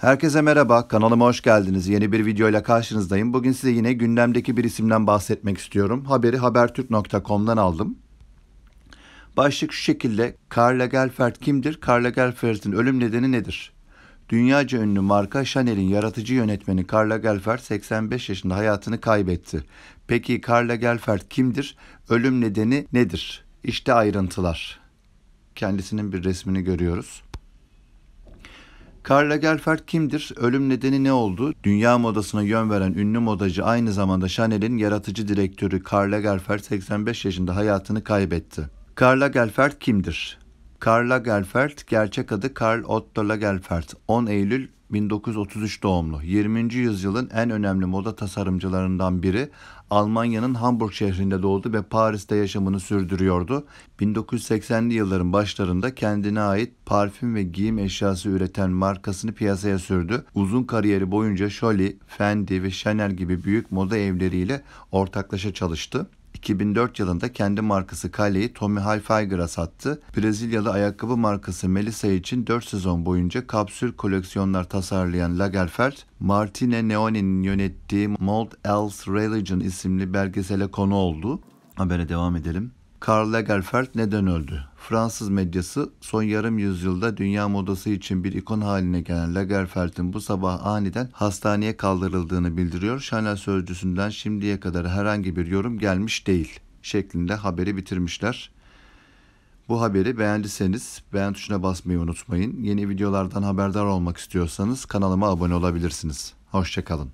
Herkese merhaba, kanalıma hoş geldiniz. Yeni bir videoyla karşınızdayım. Bugün size yine gündemdeki bir isimden bahsetmek istiyorum. Haberi habertürk.com'dan aldım. Başlık şu şekilde, Karl Lagerfeld kimdir? Karl Lagerfeld'in ölüm nedeni nedir? Dünyaca ünlü marka Chanel'in yaratıcı yönetmeni Karl Lagerfeld 85 yaşında hayatını kaybetti. Peki Karl Lagerfeld kimdir? Ölüm nedeni nedir? İşte ayrıntılar. Kendisinin bir resmini görüyoruz. Karl Lagerfeld kimdir? Ölüm nedeni ne oldu? Dünya modasına yön veren ünlü modacı aynı zamanda Chanel'in yaratıcı direktörü Karl Lagerfeld 85 yaşında hayatını kaybetti. Karl Lagerfeld kimdir? Karl Lagerfeld gerçek adı Karl Otto Lagerfeld. 10 Eylül 1933 doğumlu 20. yüzyılın en önemli moda tasarımcılarından biri Almanya'nın Hamburg şehrinde doğdu ve Paris'te yaşamını sürdürüyordu. 1980'li yılların başlarında kendine ait parfüm ve giyim eşyası üreten markasını piyasaya sürdü. Uzun kariyeri boyunca Jolie, Fendi ve Chanel gibi büyük moda evleriyle ortaklaşa çalıştı. 2004 yılında kendi markası Kale'yi Tommy Hilfiger'a sattı. Brezilyalı ayakkabı markası Melissa için 4 sezon boyunca kapsül koleksiyonlar tasarlayan Lagerfeld, Martine Neoni'nin yönettiği Mold Else Religion isimli belgesele konu oldu. Habere devam edelim. Karl Lagerfeld neden öldü? Fransız medyası son yarım yüzyılda dünya modası için bir ikon haline gelen Lagerfeld'in bu sabah aniden hastaneye kaldırıldığını bildiriyor. Chanel sözcüsünden şimdiye kadar herhangi bir yorum gelmiş değil şeklinde haberi bitirmişler. Bu haberi beğendiyseniz beğen tuşuna basmayı unutmayın. Yeni videolardan haberdar olmak istiyorsanız kanalıma abone olabilirsiniz. Hoşçakalın.